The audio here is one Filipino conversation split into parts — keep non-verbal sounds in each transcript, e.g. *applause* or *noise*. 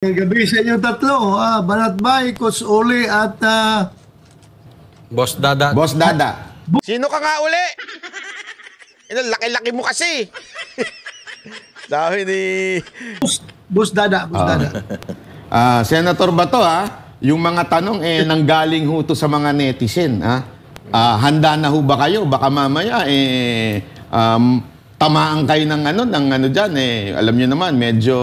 Magandang gabi sa inyo tatlo. Ah, Banat Bay, Coach Uli at ah, Boss Dada. Boss Dada. Sino ka nga uli? Ito, eh, laki-laki mo kasi. Sabi *laughs* ni... Boss, Boss Dada. Boss Dada. Ah, ah Senator to, ha, yung mga tanong eh nanggaling ho to sa mga netizen ha. Ah, handa na ho ba kayo? Baka mamaya eh um, tamaan kayo ng ano, ng ano diyan eh. Alam niyo naman, medyo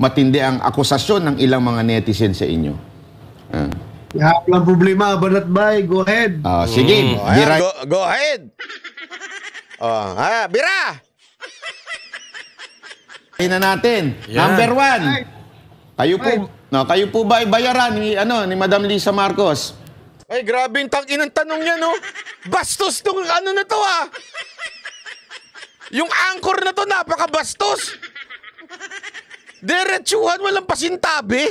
matindi ang akusasyon ng ilang mga netizen sa inyo. Ah. Lahat lang problema, banat bay, go ahead. Oh, sige, Mm. bira. go, go ahead. oh, ah, bira. Ayun na natin. Yan. Number one. Kayo po, no, kayo po ba ay bayaran ni, ano, ni Madam Lisa Marcos? Ay, grabe yung tangin tanong niya, no? Bastos tong ano na to, ah. Yung anchor na to, napakabastos. Diretsuhan, walang pasintabi.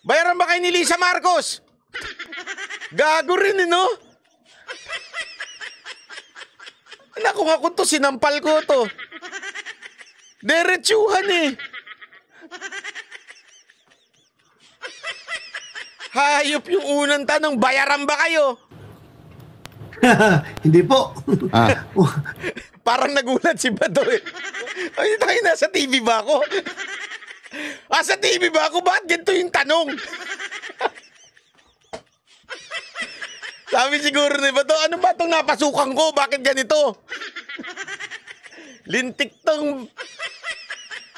Bayaran ba kayo ni Lisa Marcos? Gago rin, eh, no? Naku nga ko to, sinampal ko to. Diretsuhan eh. Hayop yung unang tanong, bayaran ba kayo? *laughs* Hindi po. Ah. *laughs* Parang nagulat si Bato eh. *laughs* Ay, tayo, nasa TV ba ako? Ah, sa TV ba ako? Bakit ganito yung tanong? *laughs* Sabi siguro ni Bato, ano ba itong napasukan ko? Bakit ganito? *laughs* Lintik tong...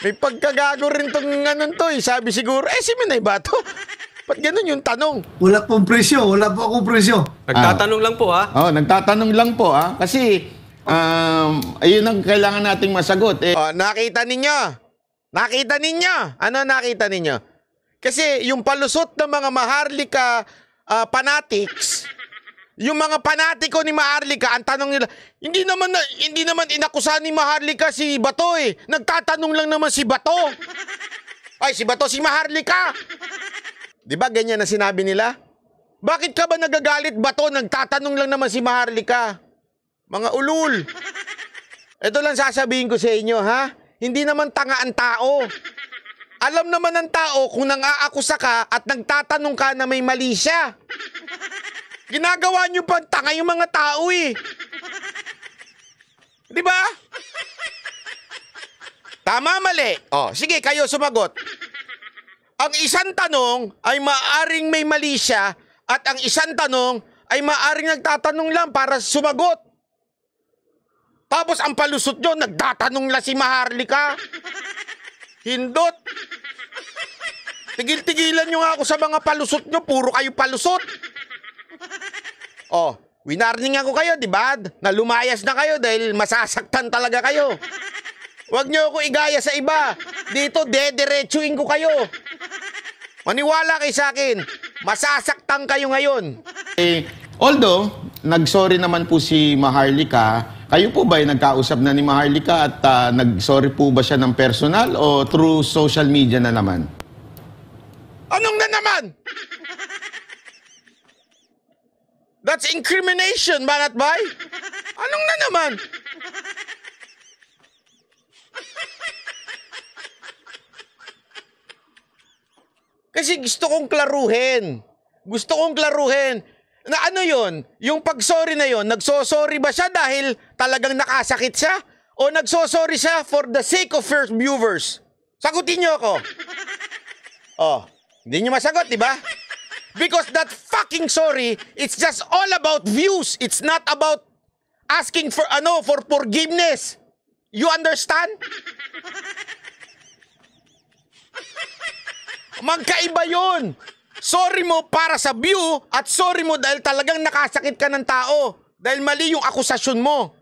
May pagkagago rin tong anon to eh. Sabi siguro, eh si Minay Bato. Ba't ganun yung tanong? Wala pong presyo. Wala po akong presyo. Nagtatanong lang po ha. Ah. Oo, oh, nagtatanong lang po ha. Kasi um, ayun ang kailangan nating masagot. Eh. Oh, nakita ninyo? Nakita ninyo? Ano nakita ninyo? Kasi yung palusot ng mga maharlika uh, fanatics, yung mga panatiko ni Maharlika, ang tanong nila, hindi naman na, hindi naman inakusa ni Maharlika si Bato eh. Nagtatanong lang naman si Bato. Ay, si Bato, si Maharlika. Di ba ganyan na sinabi nila? Bakit ka ba nagagalit, Bato? Nagtatanong lang naman si Maharlika. Mga ulul. Ito lang sasabihin ko sa inyo, ha? Hindi naman tanga ang tao. Alam naman ng tao kung nang-aakusa ka at nagtatanong ka na may mali siya. Ginagawa niyo pa tanga yung mga tao eh. Di ba? Tama, mali. O, oh, sige, kayo sumagot. Ang isang tanong ay maaring may mali siya at ang isang tanong ay maaring nagtatanong lang para sumagot. Tapos ang palusot nyo, nagtatanong lang si Maharlika. Hindot. Tigil-tigilan nyo nga ako sa mga palusot nyo. Puro kayo palusot. Oh, winarning ako kayo, di ba? Na lumayas na kayo dahil masasaktan talaga kayo. Huwag nyo ako igaya sa iba. Dito, dederechuin ko kayo. Maniwala kay sa akin. Masasaktan kayo ngayon. Eh, although, nagsorry naman po si Maharlika kayo po ba ay nagkausap na ni Maharlika at uh, nag-sorry po ba siya ng personal o through social media na naman? Anong na naman? That's incrimination, Banat Bay. Anong na naman? Kasi gusto kong klaruhin. Gusto kong klaruhin na ano yon yung pag-sorry na yon nagsosorry ba siya dahil talagang nakasakit siya? O nagsosorry siya for the sake of first viewers? Sagutin niyo ako. *laughs* Oh, hindi niyo masagot, di ba? Because that fucking sorry, it's just all about views. It's not about asking for ano, for forgiveness. You understand? *laughs* Magkaiba yun. Sorry mo para sa view at sorry mo dahil talagang nakasakit ka ng tao dahil mali yung akusasyon mo.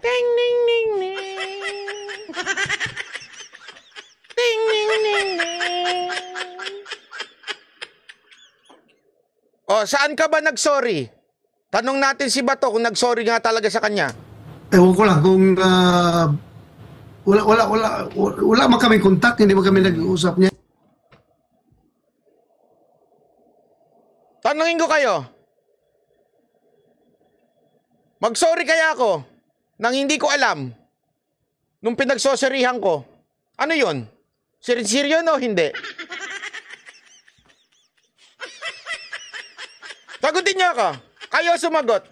Ting ning ning ning. Ting ning ning ning. Oh, saan ka ba nag-sorry? Tanong natin si Bato kung nag-sorry nga talaga sa kanya. Ewan ko lang kung uh, wala wala wala wala man kami contact hindi man kami nag-uusap niya Tanungin ko kayo Mag-sorry kaya ako nang hindi ko alam nung pinagsoserihan ko ano yon seryoso no hindi Sagutin niyo ako Kayo sumagot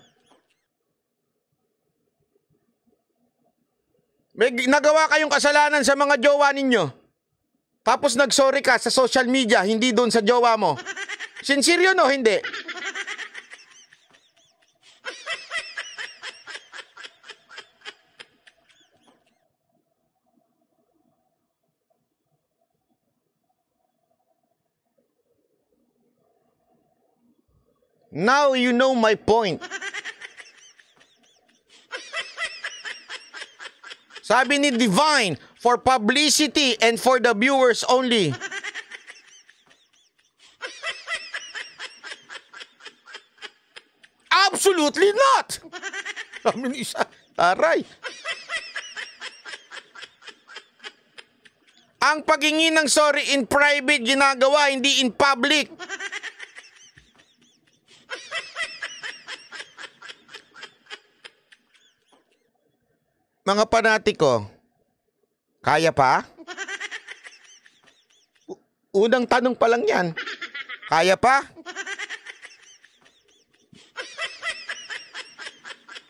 May nagawa kayong kasalanan sa mga jowa ninyo. Tapos nagsorry ka sa social media, hindi doon sa jowa mo. Sincere yun o hindi? Now you know my point. Sabi ni Divine, for publicity and for the viewers only. *laughs* Absolutely not! Sabi ni isa, taray. Ang pagingi ng sorry in private ginagawa, hindi in public. Mga panatiko, kaya pa? U- unang tanong pa lang yan. Kaya pa?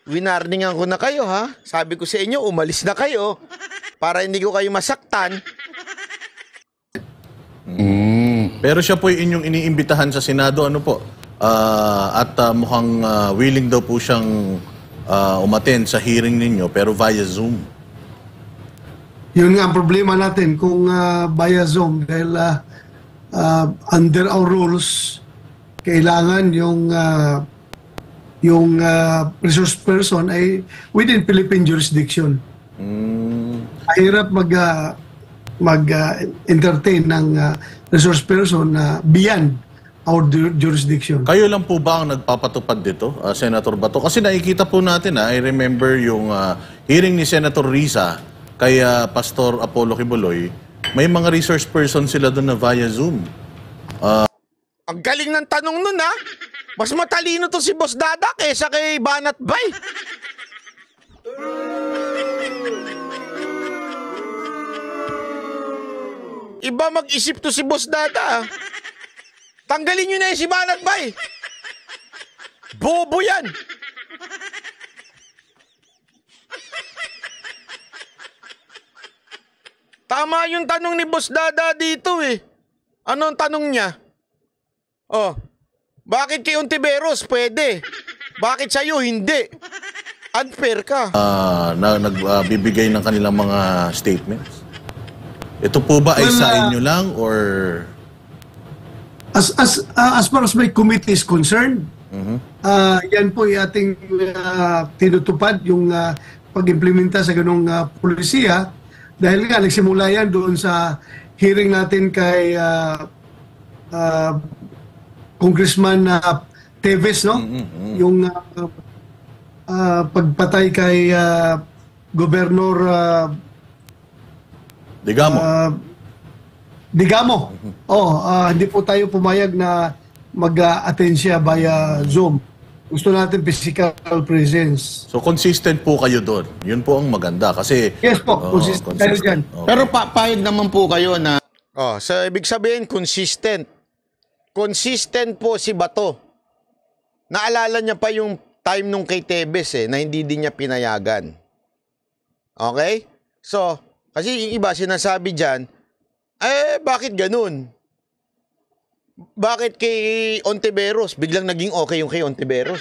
Winarningan ko na kayo ha. Sabi ko sa inyo, umalis na kayo para hindi ko kayo masaktan. Mm. Pero siya po yung inyong iniimbitahan sa Senado, ano po? Ah, at ah, mukhang ah, willing daw po siyang uh, umaten sa hearing ninyo pero via Zoom? Yun nga ang problema natin kung uh, via Zoom dahil uh, uh, under our rules kailangan yung uh, yung uh, resource person ay within Philippine jurisdiction. Mm. Hirap mag uh, mag uh, entertain ng uh, resource person na uh, beyond our jurisdiction. Kayo lang po ba ang nagpapatupad dito, uh, Senator Bato? Kasi nakikita po natin, uh, I remember yung uh, hearing ni Senator Risa kay uh, Pastor Apollo Kibuloy, may mga resource person sila doon na via Zoom. Uh, ang galing ng tanong nun ha! Mas matalino to si Boss Dada kesa kay Banat Bay! Iba mag-isip to si Boss Dada ha! Tanggalin nyo na yung si Banat Bay. Bobo yan. Tama yung tanong ni Boss Dada dito eh. Ano ang tanong niya? Oh, bakit kay Untiveros? pwede? Bakit sa'yo hindi? Unfair ka. Uh, na, nagbibigay uh, ng kanilang mga statements? Ito po ba ay sa inyo lang or As, as, uh, as far as my committee is concerned, mm-hmm. uh, yan po yung ating uh, tinutupad, yung uh, pag-implementa sa ganong uh, polisiya. Dahil nga, nagsimula yan doon sa hearing natin kay uh, uh, Congressman uh, Teves, no? Mm-hmm. Yung uh, uh, pagpatay kay uh, Governor uh, Digamo. Uh, Digamo. Oh, uh, hindi po tayo pumayag na mag-attend siya via Zoom. Gusto natin physical presence. So consistent po kayo doon. Yun po ang maganda kasi Yes po, oh, consistent, consistent. tayo dyan. Okay. Pero pa naman po kayo na Oh, so ibig sabihin consistent. Consistent po si Bato. Naalala niya pa yung time nung kay Tebes eh na hindi din niya pinayagan. Okay? So, kasi yung iba sinasabi diyan, eh, bakit ganun? Bakit kay Ontiveros? Biglang naging okay yung kay Ontiveros.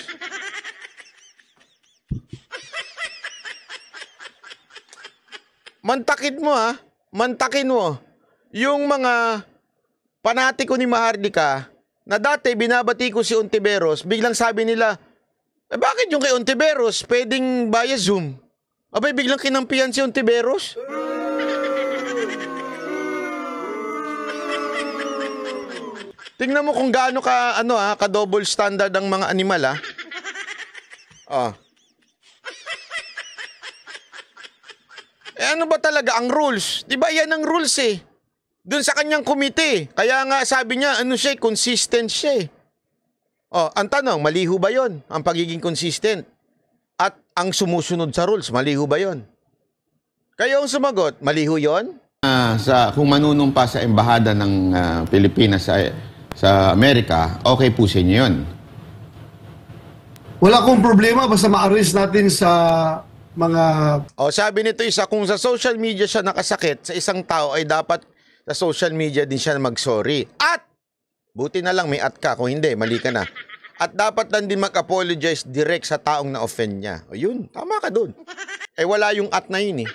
Mantakit mo ha. Ah. Mantakin mo. Yung mga panatiko ni Mahardika na dati binabati ko si Ontiveros, biglang sabi nila, eh bakit yung kay Ontiveros pwedeng via Zoom? Abay, biglang kinampihan si Ontiveros? Tingnan mo kung gaano ka, ano ah, ka-double standard ang mga animal ah. Oh. Eh ano ba talaga ang rules? 'Di ba 'yan ang rules eh. Doon sa kanyang komite. Kaya nga sabi niya ano siya, eh, consistent siya eh. Oh, ang tanong, maliho ba 'yon ang pagiging consistent? At ang sumusunod sa rules, maliho ba 'yon? Kayo ang sumagot, maliho 'yon? Uh, ah, sa kung manunumpa sa embahada ng uh, Pilipinas sa sa Amerika, okay po sa inyo yun? Wala akong problema basta ma-arrest natin sa mga... O, oh, sabi nito isa, kung sa social media siya nakasakit, sa isang tao ay dapat sa social media din siya mag-sorry. At, buti na lang may at ka, kung hindi, mali ka na. At dapat lang din mag-apologize direct sa taong na-offend niya. O yun, tama ka doon. Eh wala yung at na yun eh.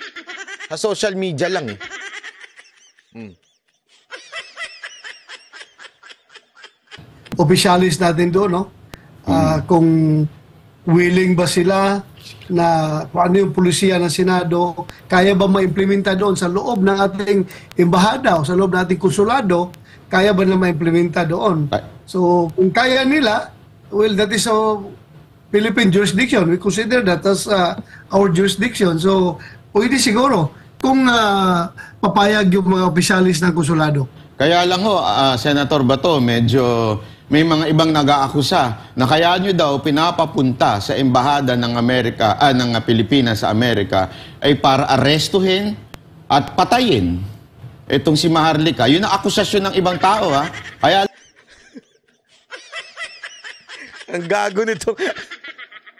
Sa social media lang eh. Hmm. opisyalis natin doon, no? Uh, mm. Kung willing ba sila na kung ano yung pulisya ng Senado, kaya ba ma-implementa doon sa loob ng ating embahada o sa loob ng ating konsulado, kaya ba na ma-implementa doon? So, kung kaya nila, well, that is a Philippine jurisdiction. We consider that as uh, our jurisdiction. So, pwede siguro kung uh, papayag yung mga opisyalis ng konsulado. Kaya lang ho, uh, Senator Bato, medyo may mga ibang nag-aakusa na kaya nyo daw pinapapunta sa embahada ng Amerika ah, ng Pilipinas sa Amerika ay para arestuhin at patayin itong si Maharlika. Yun ang akusasyon ng ibang tao ha. Kaya ang gago nito.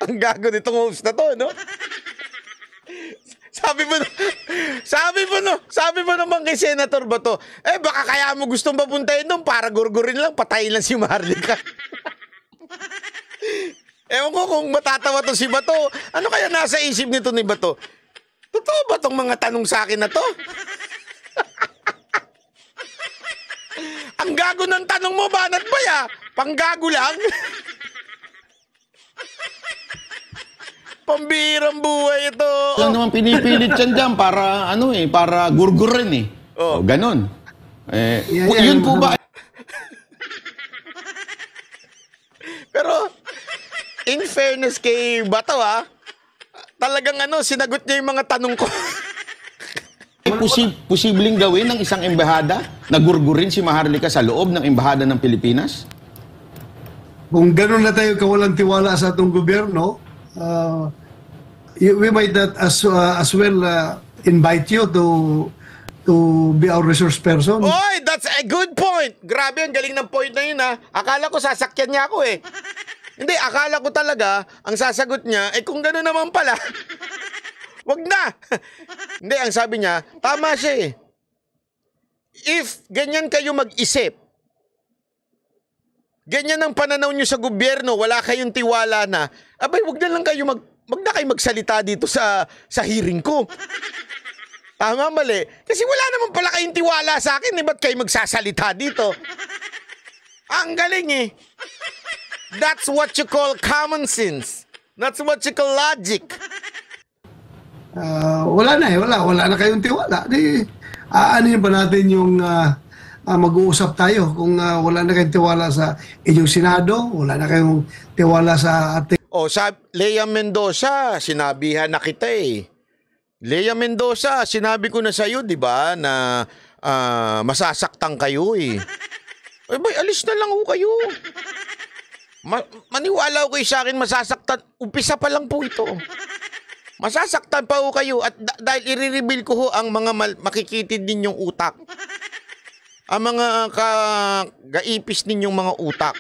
ang gago nitong host na to, no? sabi mo, sabi mo, no, sabi mo naman kay Senator Bato, eh baka kaya mo gustong papuntahin doon para gurgurin lang, patayin lang si Marlica. *laughs* Ewan ko kung matatawa to si Bato. Ano kaya nasa isip nito ni Bato? Totoo ba tong mga tanong sa akin na to? *laughs* Ang gago ng tanong mo, banat ba ah. ya? Panggago lang? *laughs* pambihirang buhay ito. Ito naman pinipilit yan dyan para, ano eh, para gurgurin eh. Oh. O, oh, ganun. Eh, Yeah, yeah, yun po ba? *laughs* Pero, in fairness kay Bato ah, talagang ano, sinagot niya yung mga tanong ko. Eh, Pusi- posibleng gawin ng isang embahada na gurgurin si Maharlika sa loob ng embahada ng Pilipinas? Kung gano'n na tayo kawalang tiwala sa atong gobyerno, ah, we might not as, uh, as well uh, invite you to to be our resource person. Oy, that's a good point. Grabe, ang galing ng point na yun ha. Akala ko sasakyan niya ako eh. *laughs* Hindi, akala ko talaga ang sasagot niya, eh kung gano'n naman pala, *laughs* wag na. *laughs* Hindi, ang sabi niya, tama siya eh. If ganyan kayo mag-isip, ganyan ang pananaw niyo sa gobyerno, wala kayong tiwala na, abay, wag na lang kayo mag wag kayo magsalita dito sa, sa hearing ko. Tama, mali. Kasi wala naman pala kayong tiwala sa akin. Eh, ba't kayo magsasalita dito? Ang galing eh. That's what you call common sense. That's what you call logic. Uh, wala na eh. Wala. Wala na kayong tiwala. Di, aanin pa natin yung uh, uh, mag-uusap tayo kung uh, wala na kayong tiwala sa inyong Senado, wala na kayong tiwala sa ating Oh, sa Lea Mendoza, sinabihan na kita eh. Lea Mendoza, sinabi ko na sa iyo, 'di ba, na uh, masasaktan kayo eh. Ay, eh, bay, alis na lang ho kayo. Ma- maniwala ko kayo sa akin, masasaktan. Upisa pa lang po ito. Masasaktan pa ho kayo at da- dahil i-reveal ko ho ang mga mal- makikitid ninyong utak. Ang mga kagaipis ninyong mga utak.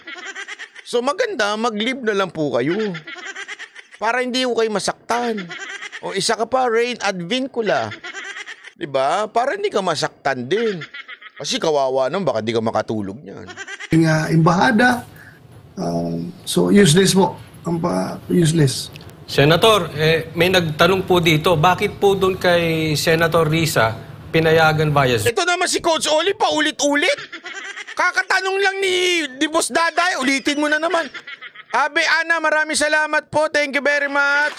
So maganda, mag-leave na lang po kayo. Para hindi ko kayo masaktan. O isa ka pa, Rain Advincula. 'Di ba? Para hindi ka masaktan din. Kasi kawawa nun, baka di ka makatulog niyan. Yung uh, imbahada, um, so useless mo. Ang pa, useless. Senator, eh, may nagtanong po dito, bakit po doon kay Senator Risa pinayagan bias? Ito naman si Coach Oli, paulit-ulit. Kakatanong lang ni, ni Daday, ulitin mo na naman. Abe Ana, maraming salamat po. Thank you very much.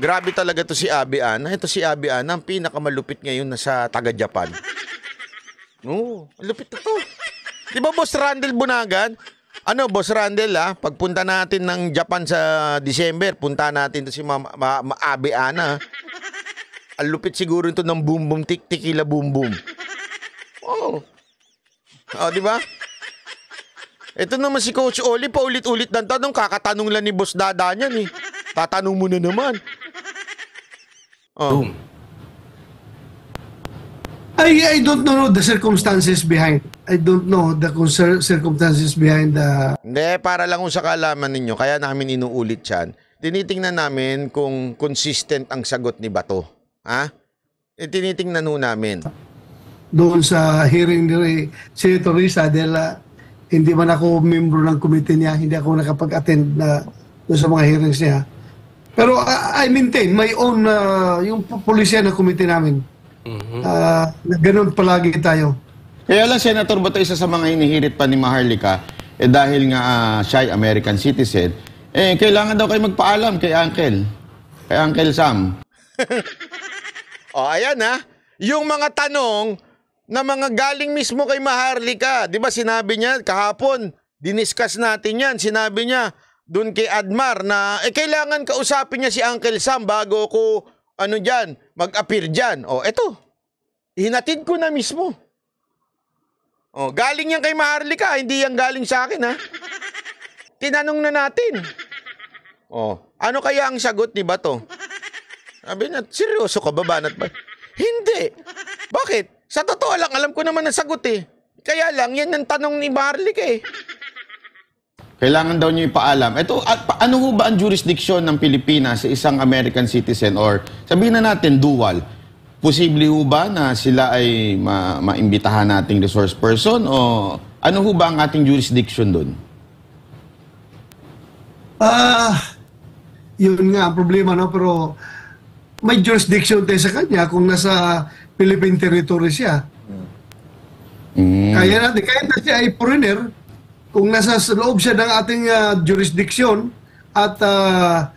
Grabe talaga to si Abe Ana. Ito si Abe Ana, ang pinakamalupit ngayon na sa taga-Japan. Oo, oh, lupit na to. Di ba Boss Randall Bunagan? Ano, Boss Randall, ha? Ah, pagpunta natin ng Japan sa December, punta natin to si Ma, Ma, Ma Abe Ana. Ang lupit siguro ito ng boom boom tik tikila boom boom. Oh. Oh, di ba? Ito naman si Coach Oli, paulit-ulit ng tanong. Kakatanong lang ni Boss Dada niyan eh. Tatanong mo na naman. Oh. Boom. I, I don't know the circumstances behind. I don't know the circumstances behind the... Hindi, para lang sa kaalaman ninyo. Kaya namin inuulit yan. Tinitingnan namin kung consistent ang sagot ni Bato. Ha? E, tinitingnan nun namin doon sa hearing ni Senator Risa dahil uh, hindi man ako membro ng committee niya, hindi ako nakapag-attend na doon sa mga hearings niya. Pero uh, I maintain my own, uh, yung pulisya na committee namin. Mm-hmm. Uh, ganun palagi tayo. Kaya lang, Senator, ba isa sa mga inihirit pa ni Maharlika, eh dahil nga uh, siya ay American citizen, eh kailangan daw kayo magpaalam kay Uncle. Kay Uncle Sam. *laughs* o, oh, ayan ha. Yung mga tanong na mga galing mismo kay Maharlika. Di ba sinabi niya kahapon, diniscuss natin yan, sinabi niya doon kay Admar na eh, kailangan kausapin niya si Uncle Sam bago ko ano dyan, mag-appear dyan. O, oh, eto, hinatid ko na mismo. O, oh, galing yan kay Maharlika, hindi yan galing sa akin ha. Tinanong na natin. O, oh, ano kaya ang sagot ni Bato? Sabi na, seryoso ka ba, banat Hindi. Bakit? Sa totoo lang, alam ko naman ang sagot eh. Kaya lang, yan ang tanong ni Marlick eh. Kailangan daw niyo ipaalam. Ito, at, ano ho ba ang jurisdiction ng Pilipinas sa isang American citizen or sabihin na natin dual? Posible ho ba na sila ay ma maimbitahan nating resource person o ano ho ba ang ating jurisdiction doon? Ah, uh, yun nga ang problema no pero may jurisdiction tayo sa kanya kung nasa Philippine territory siya. Mm. Kaya natin, kahit na siya ay foreigner, kung nasa loob siya ng ating uh, jurisdiction at uh,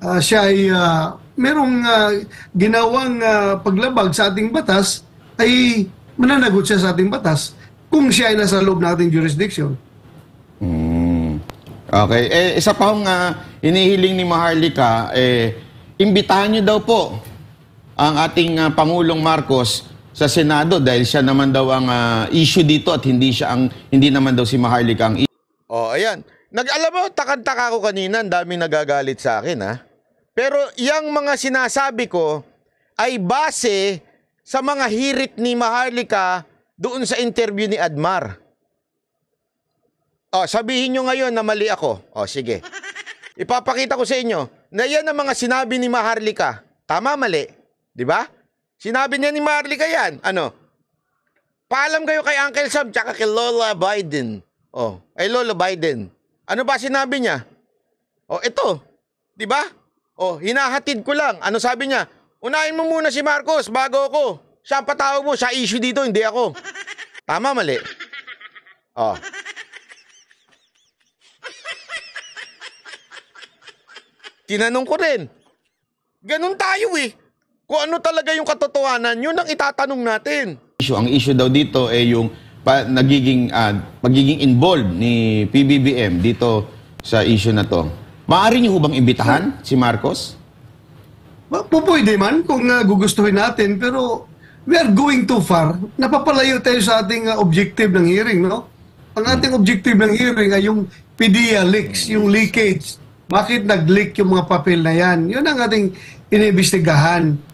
uh, siya ay uh, merong uh, ginawang uh, paglabag sa ating batas, ay mananagot siya sa ating batas kung siya ay nasa loob ng ating jurisdiction. Mm. Okay. Eh, isa pa hong uh, inihiling ni Maharlika, eh, imbitahan niyo daw po ang ating uh, Pangulong Marcos sa Senado dahil siya naman daw ang uh, issue dito at hindi siya ang hindi naman daw si Maharlika ang issue. Oh, ayan. Nag alam mo takad-taka ako kanina, ang dami nagagalit sa akin ha. Ah. Pero yang mga sinasabi ko ay base sa mga hirit ni Maharlika doon sa interview ni Admar. Oh, sabihin nyo ngayon na mali ako. Oh, sige. Ipapakita ko sa inyo na yan ang mga sinabi ni Maharlika. Tama, mali? Di ba? Sinabi niya ni Marlica yan. Ano? Paalam kayo kay Uncle Sam tsaka kay Lola Biden. Oh, ay Lola Biden. Ano ba sinabi niya? Oh, ito. 'Di ba? Oh, hinahatid ko lang. Ano sabi niya? Unahin mo muna si Marcos bago ako. Siya ang patawag mo, siya issue dito, hindi ako. Tama mali. Oh. Tinanong ko rin. Ganun tayo eh. Kung ano talaga yung katotohanan, yun ang itatanong natin. Issue, ang issue daw dito ay yung pa, nagiging, uh, pagiging involved ni PBBM dito sa issue na to. Maaari niyo hubang imbitahan si Marcos? Well, pupwede man kung uh, gugustuhin natin pero we are going too far. Napapalayo tayo sa ating uh, objective ng hearing, no? Ang hmm. ating objective ng hearing ay yung PDEA leaks, yung hmm. leakage. Bakit nag-leak yung mga papel na yan? Yun ang ating inibistigahan.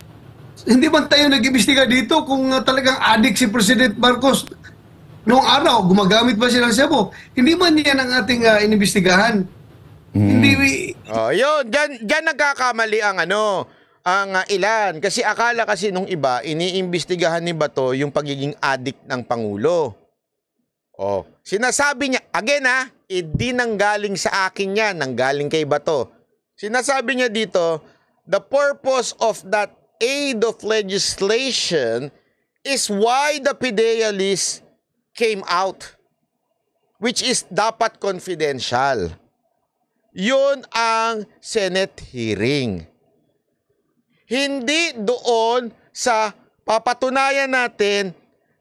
Hindi man tayo nag-imbestiga dito kung uh, talagang addict si President Marcos noong araw, gumagamit ba siya ng Cebu? Hindi man yan ang ating uh, inimbestigahan. Mm. Hindi we... Oh, yun, dyan, dyan nagkakamali ang ano, ang uh, ilan. Kasi akala kasi nung iba, iniimbestigahan ni Bato yung pagiging addict ng Pangulo. Oh, sinasabi niya, again ha, hindi eh, nanggaling sa akin yan, nanggaling kay Bato. Sinasabi niya dito, the purpose of that aid of legislation is why the PIDEA list came out which is dapat confidential. Yun ang Senate hearing. Hindi doon sa papatunayan natin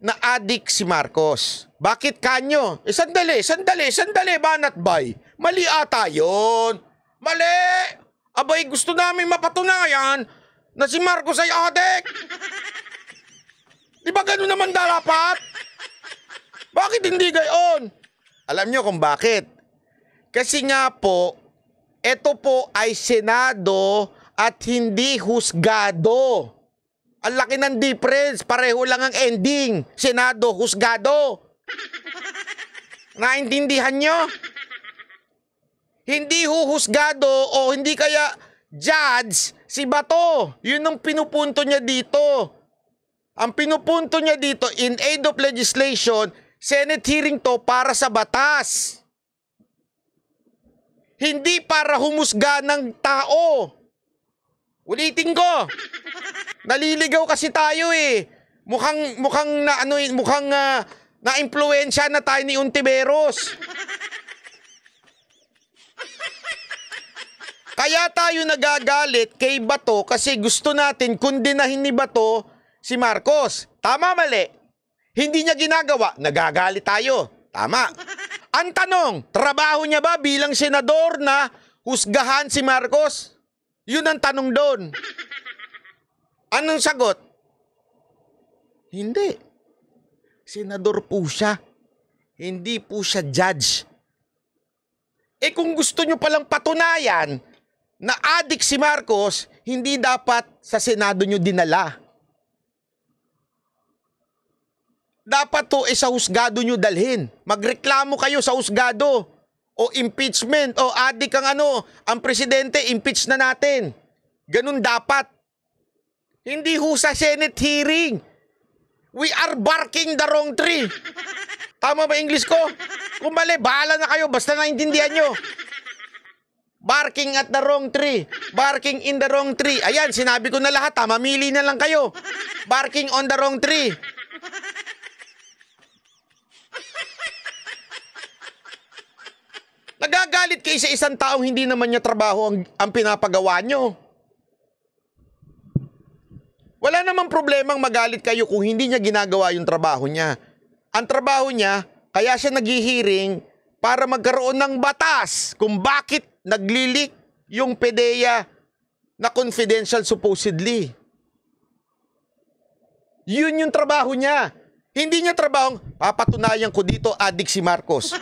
na adik si Marcos. Bakit kanyo? Eh, sandali, sandali, sandali, banat bay. Mali ata yun. Mali! Abay, gusto namin mapatunayan na si Marcos ay adik. Di ba ganun naman dalapat? Bakit hindi gayon? Alam nyo kung bakit. Kasi nga po, ito po ay Senado at hindi husgado. Ang laki ng difference. Pareho lang ang ending. Senado, husgado. Naintindihan nyo? Hindi huhusgado o hindi kaya judge Si Bato, yun ang pinupunto niya dito. Ang pinupunto niya dito in aid of legislation, Senate hearing to para sa batas. Hindi para humusga ng tao. Ulitin ko. Naliligaw kasi tayo eh. Mukhang mukhang na ano eh, mukhang uh, ah, na impluwensya na tayo ni Untiveros. Kaya tayo nagagalit kay Bato kasi gusto natin kundinahin ni Bato si Marcos. Tama mali? Hindi niya ginagawa, nagagalit tayo. Tama. Ang tanong, trabaho niya ba bilang senador na husgahan si Marcos? Yun ang tanong doon. Anong sagot? Hindi. Senador po siya. Hindi po siya judge. Eh kung gusto nyo palang patunayan na adik si Marcos, hindi dapat sa Senado nyo dinala. Dapat to eh, sa husgado nyo dalhin. Magreklamo kayo sa husgado o impeachment o adik ang ano, ang presidente, impeach na natin. Ganun dapat. Hindi ho sa Senate hearing. We are barking the wrong tree. Tama ba English ko? Kung mali, bahala na kayo basta naintindihan nyo. Barking at the wrong tree. Barking in the wrong tree. Ayan, sinabi ko na lahat ha. Mamili na lang kayo. Barking on the wrong tree. Nagagalit kayo sa isang taong hindi naman niya trabaho ang, ang pinapagawa nyo. Wala namang problemang magalit kayo kung hindi niya ginagawa yung trabaho niya. Ang trabaho niya, kaya siya naghihiring para magkaroon ng batas kung bakit naglilik yung PDEA na confidential supposedly. Yun yung trabaho niya. Hindi niya trabaho, papatunayan ko dito, adik si Marcos.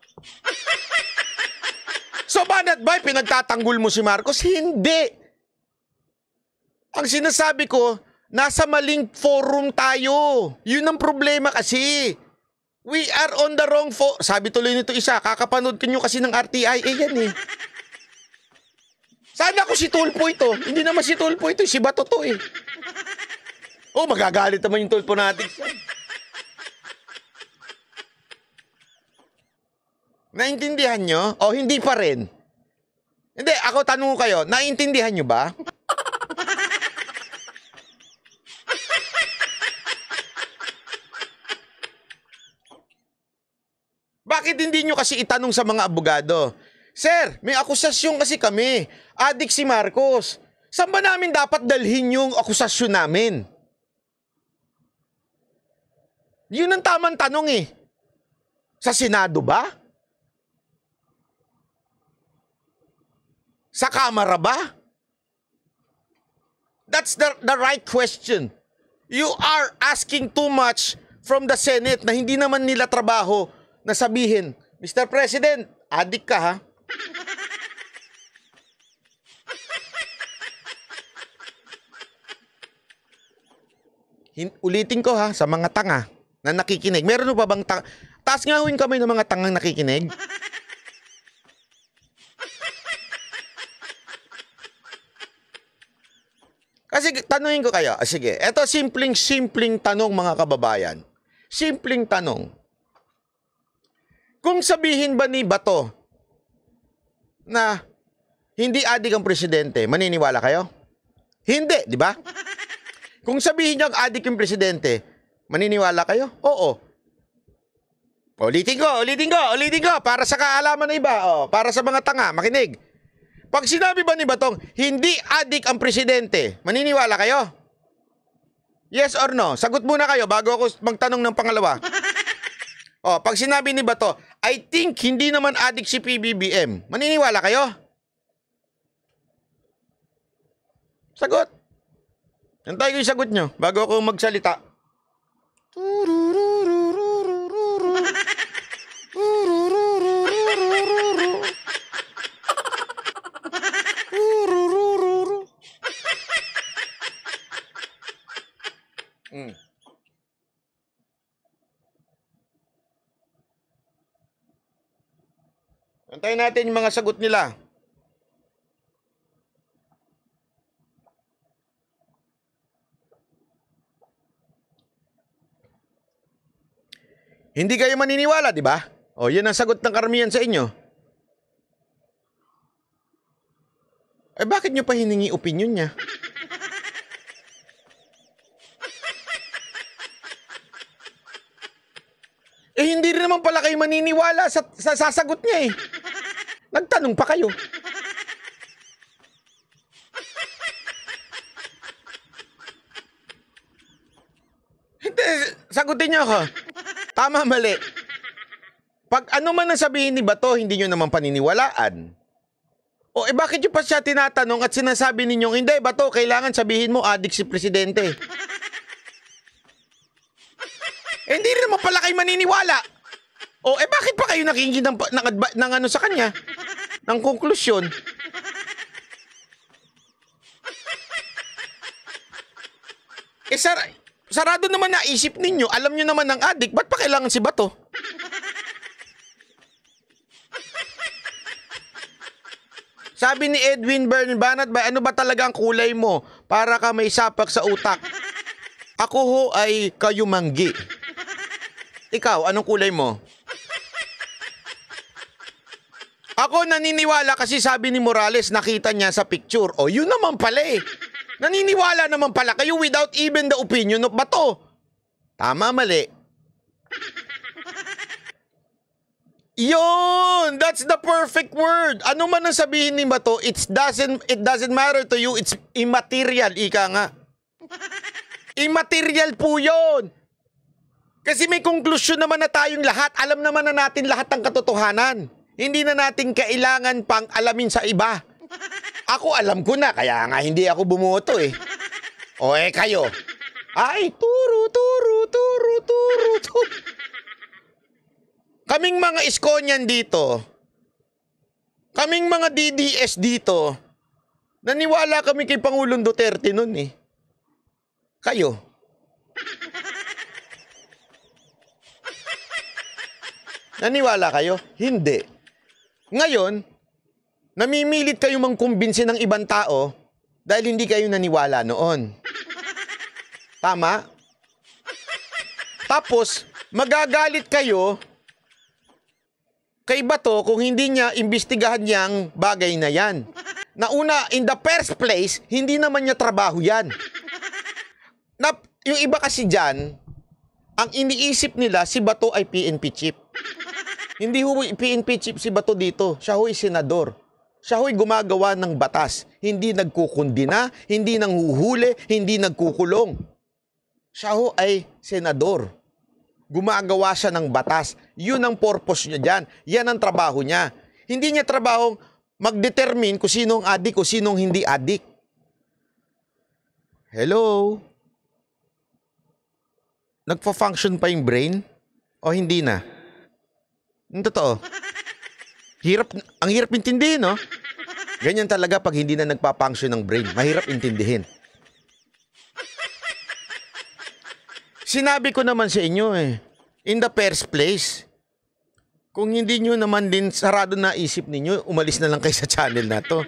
*laughs* so banat ba, pinagtatanggol mo si Marcos? Hindi. Ang sinasabi ko, nasa maling forum tayo. Yun ang problema kasi. We are on the wrong fo... Sabi tuloy nito isa, kakapanood ko nyo kasi ng RTIA yan eh. Sana ako si Tulpo ito. Hindi naman si Tulpo ito, eh. si Bato to eh. Oh, magagalit naman yung Tulpo natin. Naintindihan nyo? O oh, hindi pa rin? Hindi, ako tanong ko kayo, naintindihan nyo ba? Bakit hindi nyo kasi itanong sa mga abogado? Sir, may akusasyon kasi kami. Adik si Marcos. Saan ba namin dapat dalhin yung akusasyon namin? Yun ang tamang tanong eh. Sa Senado ba? Sa Kamara ba? That's the, the right question. You are asking too much from the Senate na hindi naman nila trabaho na sabihin, Mr. President, adik ka ha? Hin- ulitin ko ha, sa mga tanga na nakikinig. Meron pa bang tanga? Taas nga huwin kami ng mga tangang nakikinig. Kasi tanungin ko kayo, ah, sige, eto simpleng-simpleng tanong mga kababayan. Simpleng tanong. Kung sabihin ba ni Bato na hindi adik ang presidente, maniniwala kayo? Hindi, di ba? Kung sabihin niyo ang adik yung presidente, maniniwala kayo? Oo. Ulitin ko, ulitin ko, ulitin ko para sa kaalaman ng iba, oh, para sa mga tanga, makinig. Pag sinabi ba ni Batong, hindi adik ang presidente, maniniwala kayo? Yes or no? Sagot muna kayo bago ako magtanong ng pangalawa. *laughs* Oh, pag sinabi ni Bato, I think hindi naman addict si PBBM. Maniniwala kayo? Sagot. Antay ko yung sagot nyo bago ako magsalita. Turu. Antayin natin yung mga sagot nila. Hindi kayo maniniwala, di ba? O, yan ang sagot ng karamihan sa inyo. Eh, bakit nyo pa hiningi opinion niya? Eh, hindi rin naman pala kayo maniniwala sa, sa sasagot niya eh. Nagtanong pa kayo. Hindi, sagutin niyo ako. Tama, mali. Pag ano man ang sabihin ni Bato, hindi niyo naman paniniwalaan. O eh bakit nyo pa siya tinatanong at sinasabi ninyong, hindi, Bato, kailangan sabihin mo, adik si Presidente. eh, hindi rin naman pala kayo maniniwala. O eh bakit pa kayo nakikinig ng, ng, ng, ng ano sa kanya? ng konklusyon. eh, sar- sarado naman na isip ninyo. Alam nyo naman ng adik, ba't pa kailangan si Bato? Sabi ni Edwin Bern Banat, ba, ano ba talaga ang kulay mo para ka may sapak sa utak? Ako ho ay kayumanggi. Ikaw, anong kulay mo? Ako naniniwala kasi sabi ni Morales nakita niya sa picture. O, oh, yun naman pala eh. Naniniwala naman pala kayo without even the opinion of bato. Tama, mali. Yun! That's the perfect word. Ano man ang sabihin ni Bato, it doesn't, it doesn't matter to you. It's immaterial, ika nga. Immaterial po yun. Kasi may conclusion naman na tayong lahat. Alam naman na natin lahat ng katotohanan. Hindi na natin kailangan pang alamin sa iba. Ako alam ko na, kaya nga hindi ako bumoto eh. O eh kayo. Ay, turu, turu, turu, turu, turu. Kaming mga iskonyan dito, kaming mga DDS dito, naniwala kami kay Pangulong Duterte noon eh. Kayo. Naniwala kayo? Hindi. Ngayon, namimilit kayo mang kumbinsi ng ibang tao dahil hindi kayo naniwala noon. Tama? Tapos, magagalit kayo kay Bato kung hindi niya imbestigahan niyang bagay na yan. Nauna, in the first place, hindi naman niya trabaho yan. Na, yung iba kasi dyan, ang iniisip nila si Bato ay PNP chip. Hindi ho PNP chief si Bato dito. Siya ho'y senador. Siya ho'y gumagawa ng batas. Hindi nagkukundina, hindi nang huhuli, hindi nagkukulong. Siya ho ay senador. Gumagawa siya ng batas. Yun ang purpose niya dyan. Yan ang trabaho niya. Hindi niya trabahong mag-determine kung sino ang adik o sino ang hindi adik. Hello? Nagfa-function pa yung brain? O hindi na? Totoo. Hirap, ang hirap intindihin, no? Ganyan talaga pag hindi na nagpa-function ng brain. Mahirap intindihin. Sinabi ko naman sa inyo eh, in the first place, kung hindi nyo naman din sarado na isip ninyo, umalis na lang kayo sa channel na to.